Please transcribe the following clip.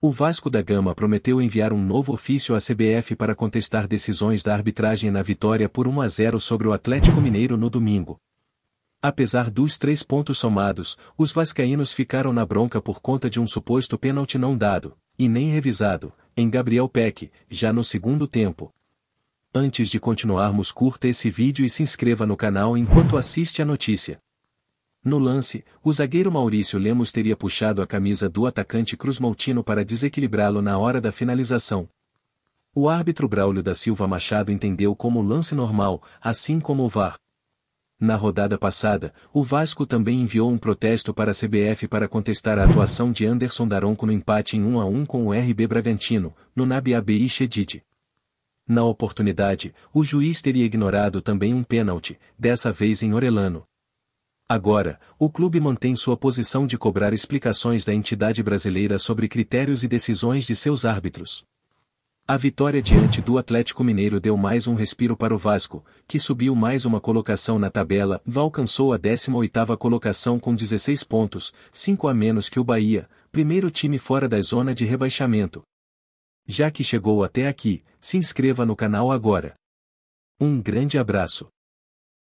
O Vasco da Gama prometeu enviar um novo ofício à CBF para contestar decisões da arbitragem na vitória por 1 a 0 sobre o Atlético Mineiro no domingo. Apesar dos três pontos somados, os vascaínos ficaram na bronca por conta de um suposto pênalti não dado, e nem revisado, em Gabriel Peck, já no segundo tempo. Antes de continuarmos curta esse vídeo e se inscreva no canal enquanto assiste a notícia. No lance, o zagueiro Maurício Lemos teria puxado a camisa do atacante Cruz Maltino para desequilibrá-lo na hora da finalização. O árbitro Braulio da Silva Machado entendeu como lance normal, assim como o VAR. Na rodada passada, o Vasco também enviou um protesto para a CBF para contestar a atuação de Anderson Daronco no empate em 1 a 1 com o RB Bragantino, no Nabi Abi Shedid. Na oportunidade, o juiz teria ignorado também um pênalti, dessa vez em Orelano, Agora, o clube mantém sua posição de cobrar explicações da entidade brasileira sobre critérios e decisões de seus árbitros. A vitória diante do Atlético Mineiro deu mais um respiro para o Vasco, que subiu mais uma colocação na tabela, alcançou a 18ª colocação com 16 pontos, 5 a menos que o Bahia, primeiro time fora da zona de rebaixamento. Já que chegou até aqui, se inscreva no canal agora. Um grande abraço.